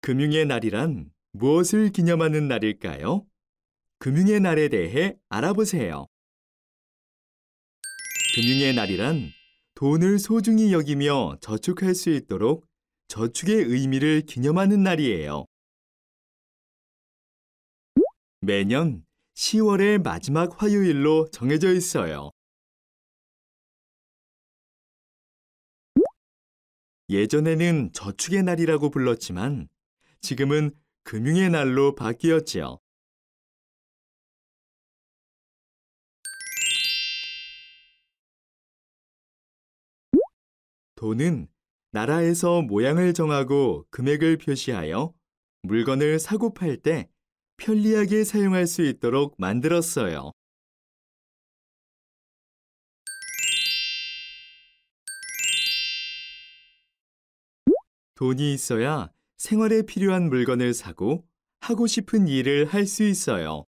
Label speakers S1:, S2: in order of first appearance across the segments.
S1: 금융의 날이란 무엇을 기념하는 날일까요? 금융의 날에 대해 알아보세요. 금융의 날이란 돈을 소중히 여기며 저축할 수 있도록 저축의 의미를 기념하는 날이에요. 매년
S2: 10월의 마지막 화요일로 정해져 있어요. 예전에는 저축의 날이라고 불렀지만 지금은 금융의 날로 바뀌었지요.
S1: 돈은 나라에서 모양을 정하고 금액을 표시하여 물건을 사고 팔 때 편리하게 사용할 수 있도록 만들었어요. 돈이 있어야 생활에 필요한 물건을 사고 하고 싶은 일을 할 수 있어요.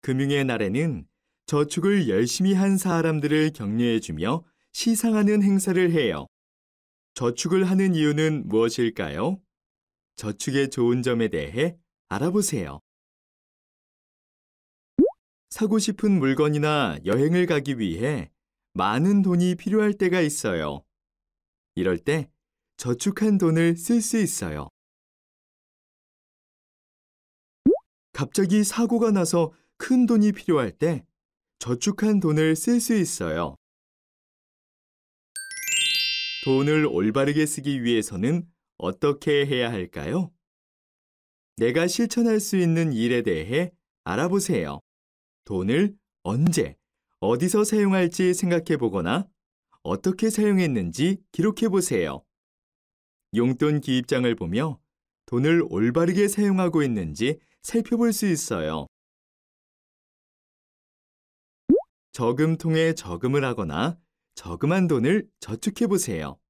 S2: 금융의 날에는
S1: 저축을 열심히 한 사람들을 격려해주며 시상하는 행사를 해요. 저축을 하는 이유는 무엇일까요? 저축의 좋은 점에 대해 알아보세요. 사고 싶은 물건이나 여행을 가기 위해 많은 돈이 필요할 때가 있어요. 이럴 때 저축한 돈을 쓸 수 있어요.
S2: 갑자기 사고가 나서 큰 돈이 필요할 때
S1: 저축한 돈을 쓸 수 있어요. 돈을 올바르게 쓰기 위해서는 어떻게 해야 할까요? 내가 실천할 수 있는 일에 대해 알아보세요. 돈을 언제, 어디서 사용할지 생각해 보거나 어떻게 사용했는지 기록해 보세요. 용돈 기입장을 보며 돈을 올바르게 사용하고 있는지 살펴볼 수 있어요. 저금통에 저금을 하거나 저금한 돈을 저축해 보세요.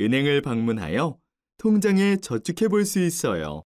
S1: 은행을 방문하여 통장에 저축해 볼 수
S2: 있어요.